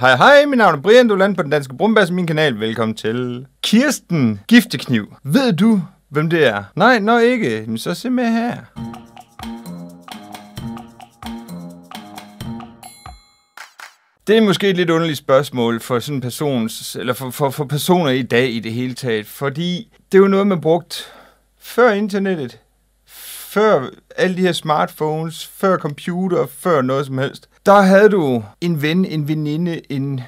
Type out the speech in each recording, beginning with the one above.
Hej hej, mit navn er Brian, du lander på den danske Brumbas, min kanal. Velkommen til Kirsten Giftekniv. Ved du, hvem det er? Nej, nå ikke. Men så se med her. Det er måske et lidt underligt spørgsmål for sådan en persons, eller for, for, for personer i dag i det hele taget, fordi det er jo noget, man brugt før internettet før alle de her smartphones, før computer, før noget som helst, der havde du en ven, en veninde, en,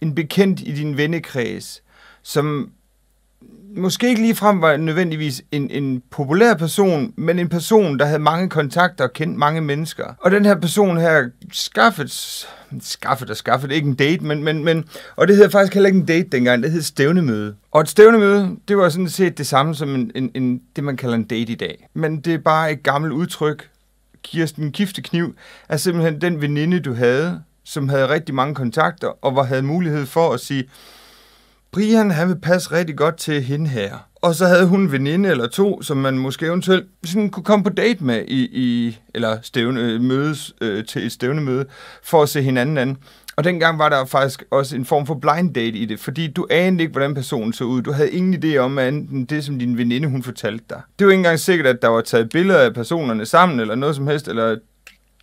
en bekendt i din vennekreds, som måske ikke ligefrem var nødvendigvis en, en populær person, men en person, der havde mange kontakter og kendte mange mennesker. Og den her person her skaffet, skaffet og skaffet, ikke en date, men, men, men, og det hedder faktisk heller ikke en date dengang, det hed stævnemøde. Og et stævnemøde, det var sådan set det samme som en, en, en, det, man kalder en date i dag. Men det er bare et gammelt udtryk. Kirsten Kiftekniv er simpelthen den veninde, du havde, som havde rigtig mange kontakter, og var, havde mulighed for at sige, Brian han vil passe rigtig godt til hende her. Og så havde hun en veninde eller to, som man måske eventuelt sådan kunne komme på date med, i, i eller stævne, øh, mødes øh, til et stævnemøde, for at se hinanden anden. Og dengang var der faktisk også en form for blind date i det, fordi du anede ikke, hvordan personen så ud. Du havde ingen idé om andet det, som din veninde hun fortalte dig. Det var ikke engang sikkert, at der var taget billeder af personerne sammen, eller noget som helst, eller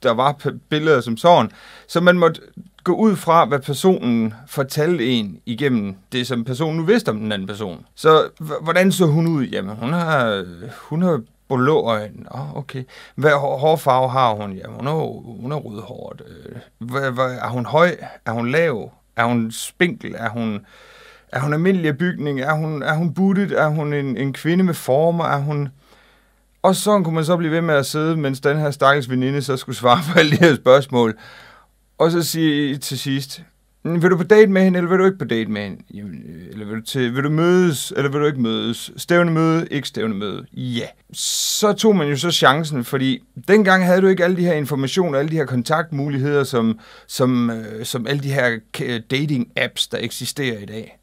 der var billeder som sådan. Så man måtte gå ud fra, hvad personen fortalte en igennem det, som personen nu vidste om den anden person. Så hvordan så hun ud? Jamen, hun har, hun har blå øjne. oh, okay. Hvad hårfarve har hun? Jamen, hun er, hun er rødhåret. Øh, hvad, hvad, er hun høj? Er hun lav? Er hun spinkel? Er hun, er hun almindelig af bygning? Er hun, er hun buttet? Er hun en, en kvinde med former? Er hun... Og så kunne man så blive ved med at sidde, mens den her stakkels veninde så skulle svare på alle de her spørgsmål og så sige til sidst, vil du på date med hende, eller vil du ikke på date med hende? Jamen, øh, eller vil du, til, vil du mødes, eller vil du ikke mødes? Stævne møde, ikke stævne møde. Ja. Yeah. Så tog man jo så chancen, fordi dengang havde du ikke alle de her informationer, alle de her kontaktmuligheder, som, som, øh, som alle de her dating-apps, der eksisterer i dag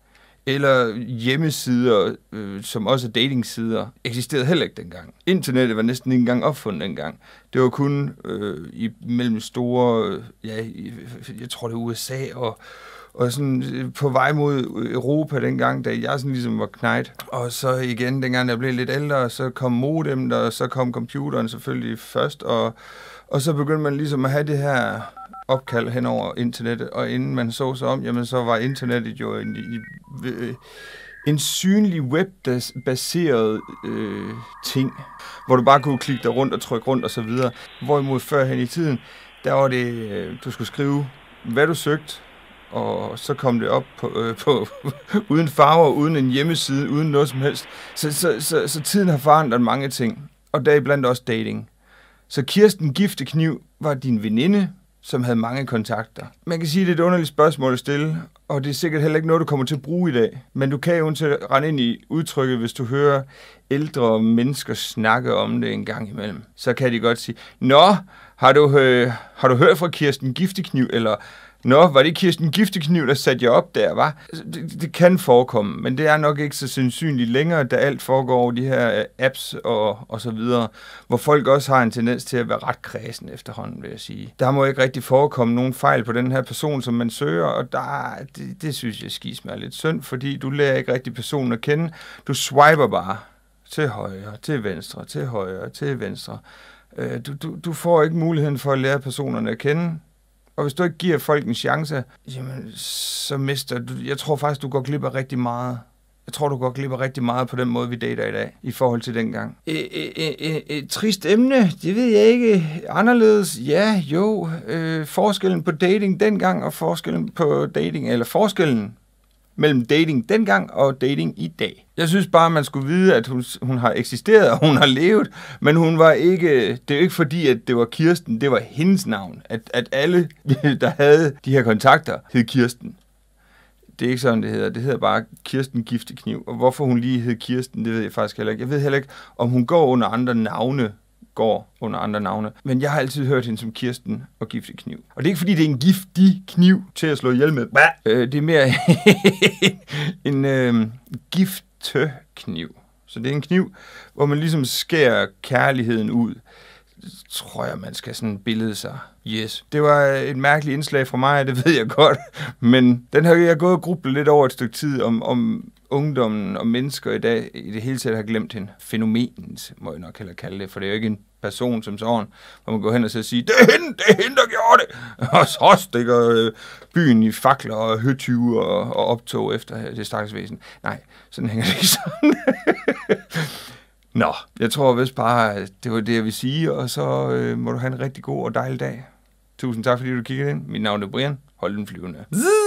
eller hjemmesider, øh, som også er datingsider, eksisterede heller ikke dengang. Internettet var næsten ikke engang opfundet dengang. Det var kun øh, i mellem store, ja, i, jeg tror det er USA og og sådan øh, på vej mod Europa dengang, da jeg sådan ligesom var knægt. Og så igen, dengang jeg blev lidt ældre, så kom modem, og så kom computeren selvfølgelig først, og, og så begyndte man ligesom at have det her opkald hen over internettet, og inden man så sig om, jamen så var internettet jo en, en, øh, en synlig webbaseret øh, ting, hvor du bare kunne klikke dig rundt og trykke rundt og så videre. Hvorimod førhen i tiden, der var det, øh, du skulle skrive, hvad du søgte, og så kom det op på, øh, på uden farver, uden en hjemmeside, uden noget som helst. Så, så, så, så tiden har forandret mange ting, og deriblandt også dating. Så Kirsten Giftekniv var din veninde, som havde mange kontakter. Man kan sige, at det er et underligt spørgsmål at stille, og det er sikkert heller ikke noget, du kommer til at bruge i dag. Men du kan jo til rende ind i udtrykket, hvis du hører ældre mennesker snakke om det en gang imellem. Så kan de godt sige, Nå, har du, øh, har du hørt fra Kirsten Giftekniv, eller Nå, var det Kirsten Giftekniv, der satte jer op der, var? Altså, det, det kan forekomme, men det er nok ikke så sandsynligt længere, da alt foregår over de her øh, apps og, og så videre, hvor folk også har en tendens til at være ret kredsen efterhånden, vil jeg sige. Der må ikke rigtig forekomme nogen fejl på den her person, som man søger, og der, det, det synes jeg skis mig lidt synd, fordi du lærer ikke rigtig personen at kende. Du swiper bare til højre, til venstre, til højre, til venstre. Øh, du, du, du får ikke muligheden for at lære personerne at kende. Og hvis du ikke giver folk en chance, jamen, så mister du... Jeg tror faktisk, du går glip af rigtig meget. Jeg tror, du går glip af rigtig meget på den måde, vi dater i dag, i forhold til dengang. Et, et, et, e, et trist emne, det ved jeg ikke. Anderledes, ja, jo. Øh, forskellen på dating dengang og forskellen på dating, eller forskellen mellem dating dengang og dating i dag. Jeg synes bare, man skulle vide, at hun, hun har eksisteret, og hun har levet, men hun var ikke, det er jo ikke fordi, at det var Kirsten, det var hendes navn. At, at alle, der havde de her kontakter, hed Kirsten. Det er ikke sådan, det hedder. Det hedder bare Kirsten Giftekniv. Og hvorfor hun lige hed Kirsten, det ved jeg faktisk heller ikke. Jeg ved heller ikke, om hun går under andre navne går under andre navne. Men jeg har altid hørt hende som Kirsten og giftig kniv. Og det er ikke fordi, det er en giftig kniv til at slå ihjel med. Øh, det er mere en øh, kniv. Så det er en kniv, hvor man ligesom skærer kærligheden ud. Tror jeg, man skal sådan billede sig. Yes. Det var et mærkeligt indslag fra mig, det ved jeg godt. Men den har jeg gået og grublet lidt over et stykke tid, om, om ungdommen og mennesker i dag i det hele taget har glemt hende. Fænomenet, må jeg nok heller kalde det, for det er jo ikke en person som sådan, hvor man går hen og så siger, det er hende, det er hende, der gjorde det! Og så stikker øh, byen i fakler og høtyve og, og optog efter det stakkels væsen. Nej, sådan hænger det ikke sådan. Nå, jeg tror vist bare, det var det, jeg ville sige, og så øh, må du have en rigtig god og dejlig dag. Tusind tak, fordi du kiggede ind. Mit navn er Brian. Hold den flyvende. Zzz!